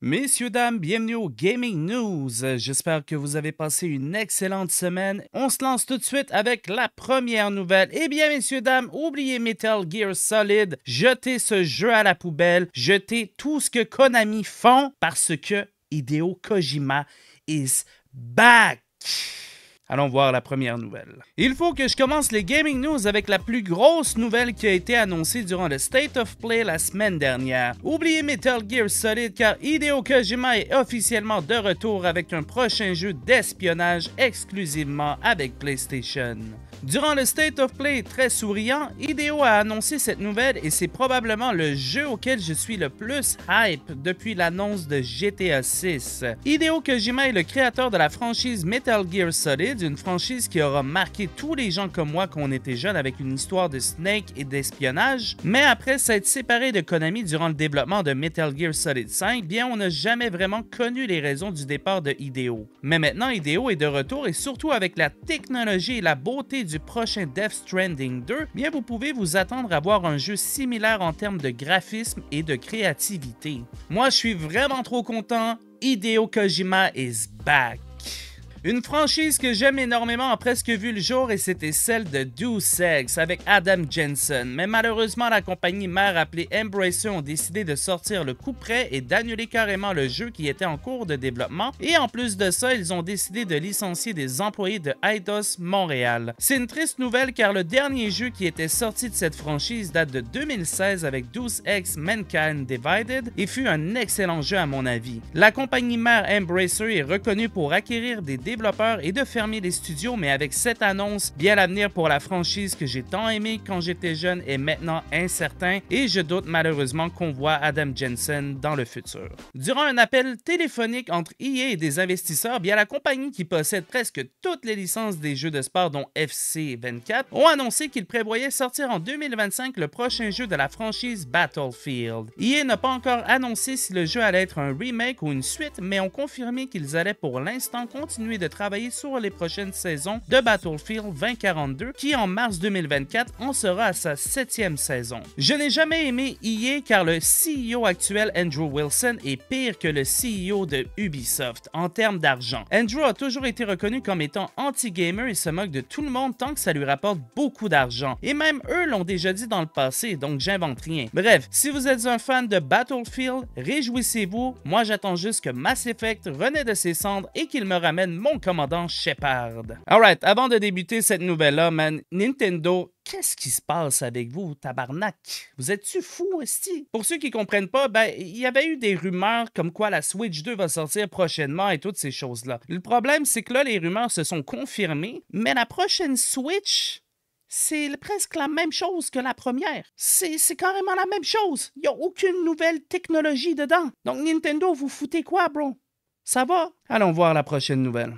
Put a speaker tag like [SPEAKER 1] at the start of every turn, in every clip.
[SPEAKER 1] Messieurs, dames, bienvenue au Gaming News. J'espère que vous avez passé une excellente semaine. On se lance tout de suite avec la première nouvelle. Eh bien, messieurs, dames, oubliez Metal Gear Solid. Jetez ce jeu à la poubelle. Jetez tout ce que Konami font parce que Hideo Kojima is back. Allons voir la première nouvelle. Il faut que je commence les gaming news avec la plus grosse nouvelle qui a été annoncée durant le State of Play la semaine dernière. Oubliez Metal Gear Solid car Hideo Kojima est officiellement de retour avec un prochain jeu d'espionnage exclusivement avec PlayStation. Durant le State of Play très souriant, Hideo a annoncé cette nouvelle et c'est probablement le jeu auquel je suis le plus hype depuis l'annonce de GTA 6. Hideo Kojima est le créateur de la franchise Metal Gear Solid d'une franchise qui aura marqué tous les gens comme moi quand on était jeune avec une histoire de Snake et d'espionnage, mais après s'être séparé de Konami durant le développement de Metal Gear Solid 5, bien on n'a jamais vraiment connu les raisons du départ de Hideo. Mais maintenant Hideo est de retour et surtout avec la technologie et la beauté du prochain Death Stranding 2, bien vous pouvez vous attendre à voir un jeu similaire en termes de graphisme et de créativité. Moi je suis vraiment trop content, Hideo Kojima is back! Une franchise que j'aime énormément a presque vu le jour et c'était celle de Deuce Sex avec Adam Jensen. Mais malheureusement, la compagnie mère appelée Embracer ont décidé de sortir le coup près et d'annuler carrément le jeu qui était en cours de développement. Et en plus de ça, ils ont décidé de licencier des employés de idos Montréal. C'est une triste nouvelle car le dernier jeu qui était sorti de cette franchise date de 2016 avec 12 Ex Mankind Divided et fut un excellent jeu à mon avis. La compagnie mère Embracer est reconnue pour acquérir des débuts développeurs et de fermer les studios, mais avec cette annonce, bien l'avenir pour la franchise que j'ai tant aimé quand j'étais jeune est maintenant incertain et je doute malheureusement qu'on voit Adam Jensen dans le futur. Durant un appel téléphonique entre EA et des investisseurs, bien la compagnie qui possède presque toutes les licences des jeux de sport dont FC24 ont annoncé qu'ils prévoyaient sortir en 2025 le prochain jeu de la franchise Battlefield. EA n'a pas encore annoncé si le jeu allait être un remake ou une suite, mais ont confirmé qu'ils allaient pour l'instant continuer de travailler sur les prochaines saisons de Battlefield 2042, qui en mars 2024 en sera à sa septième saison. Je n'ai jamais aimé EA car le CEO actuel Andrew Wilson est pire que le CEO de Ubisoft en termes d'argent. Andrew a toujours été reconnu comme étant anti-gamer et se moque de tout le monde tant que ça lui rapporte beaucoup d'argent. Et même eux l'ont déjà dit dans le passé, donc j'invente rien. Bref, si vous êtes un fan de Battlefield, réjouissez-vous. Moi, j'attends juste que Mass Effect renaît de ses cendres et qu'il me ramène mon commandant Shepard. Alright, avant de débuter cette nouvelle-là, man, Nintendo Qu'est-ce qui se passe avec vous, tabarnak? Vous êtes-tu fou aussi? Pour ceux qui comprennent pas, ben, il y avait eu des rumeurs comme quoi la Switch 2 va sortir prochainement et toutes ces choses-là. Le problème, c'est que là, les rumeurs se sont confirmées, mais la prochaine Switch, c'est presque la même chose que la première. C'est carrément la même chose. Il n'y a aucune nouvelle technologie dedans. Donc Nintendo, vous foutez quoi, bro? Ça va? Allons voir la prochaine nouvelle.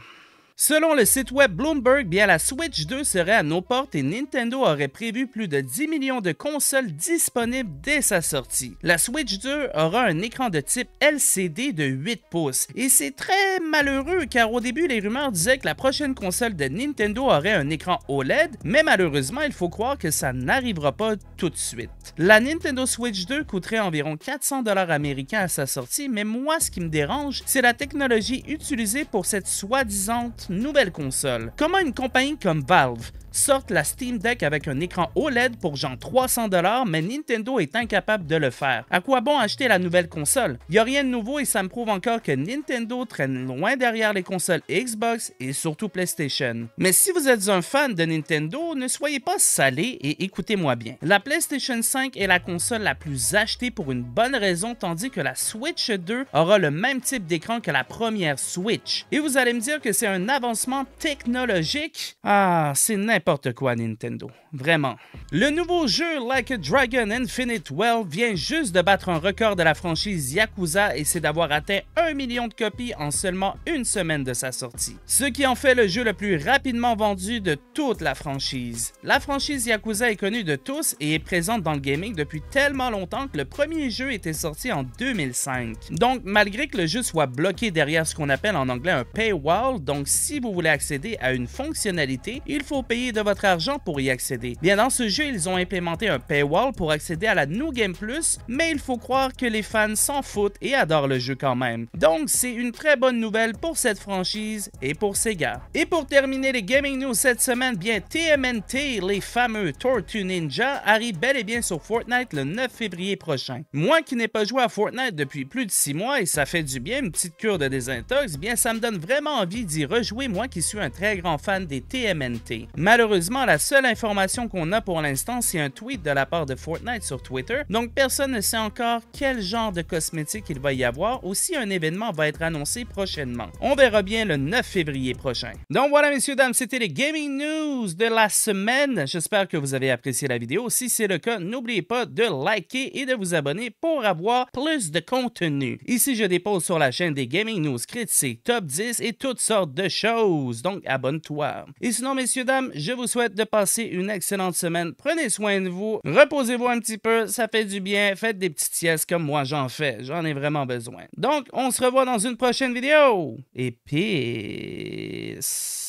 [SPEAKER 1] Selon le site web Bloomberg, bien la Switch 2 serait à nos portes et Nintendo aurait prévu plus de 10 millions de consoles disponibles dès sa sortie. La Switch 2 aura un écran de type LCD de 8 pouces et c'est très malheureux car au début les rumeurs disaient que la prochaine console de Nintendo aurait un écran OLED, mais malheureusement il faut croire que ça n'arrivera pas tout de suite. La Nintendo Switch 2 coûterait environ 400 dollars américains à sa sortie, mais moi ce qui me dérange, c'est la technologie utilisée pour cette soi-disant nouvelle console. Comment une compagnie comme Valve sortent la Steam Deck avec un écran OLED pour genre 300 mais Nintendo est incapable de le faire. À quoi bon acheter la nouvelle console Il Y a rien de nouveau et ça me prouve encore que Nintendo traîne loin derrière les consoles Xbox et surtout PlayStation. Mais si vous êtes un fan de Nintendo, ne soyez pas salé et écoutez-moi bien. La PlayStation 5 est la console la plus achetée pour une bonne raison, tandis que la Switch 2 aura le même type d'écran que la première Switch. Et vous allez me dire que c'est un avancement technologique Ah, c'est n'importe n'importe quoi Nintendo vraiment. Le nouveau jeu Like a Dragon Infinite Well vient juste de battre un record de la franchise Yakuza et c'est d'avoir atteint 1 million de copies en seulement une semaine de sa sortie, ce qui en fait le jeu le plus rapidement vendu de toute la franchise. La franchise Yakuza est connue de tous et est présente dans le gaming depuis tellement longtemps que le premier jeu était sorti en 2005. Donc malgré que le jeu soit bloqué derrière ce qu'on appelle en anglais un paywall, donc si vous voulez accéder à une fonctionnalité, il faut payer de votre argent pour y accéder. Bien dans ce jeu, ils ont implémenté un paywall pour accéder à la New Game Plus, mais il faut croire que les fans s'en foutent et adorent le jeu quand même. Donc c'est une très bonne nouvelle pour cette franchise et pour Sega. Et pour terminer les gaming news cette semaine, bien TMNT, les fameux Tortue Ninja, arrive bel et bien sur Fortnite le 9 février prochain. Moi qui n'ai pas joué à Fortnite depuis plus de 6 mois et ça fait du bien une petite cure de désintox, bien ça me donne vraiment envie d'y rejouer moi qui suis un très grand fan des TMNT. Malheureusement, la seule information qu'on a pour l'instant, c'est un tweet de la part de Fortnite sur Twitter, donc personne ne sait encore quel genre de cosmétique il va y avoir ou si un événement va être annoncé prochainement. On verra bien le 9 février prochain. Donc voilà, messieurs, dames, c'était les gaming news de la semaine. J'espère que vous avez apprécié la vidéo. Si c'est le cas, n'oubliez pas de liker et de vous abonner pour avoir plus de contenu. Ici, je dépose sur la chaîne des gaming news critiques, top 10 et toutes sortes de choses, donc abonne-toi. Et sinon, messieurs, dames, je vous souhaite de passer une excellente excellente semaine. Prenez soin de vous. Reposez-vous un petit peu. Ça fait du bien. Faites des petites siestes comme moi, j'en fais. J'en ai vraiment besoin. Donc, on se revoit dans une prochaine vidéo. Et peace.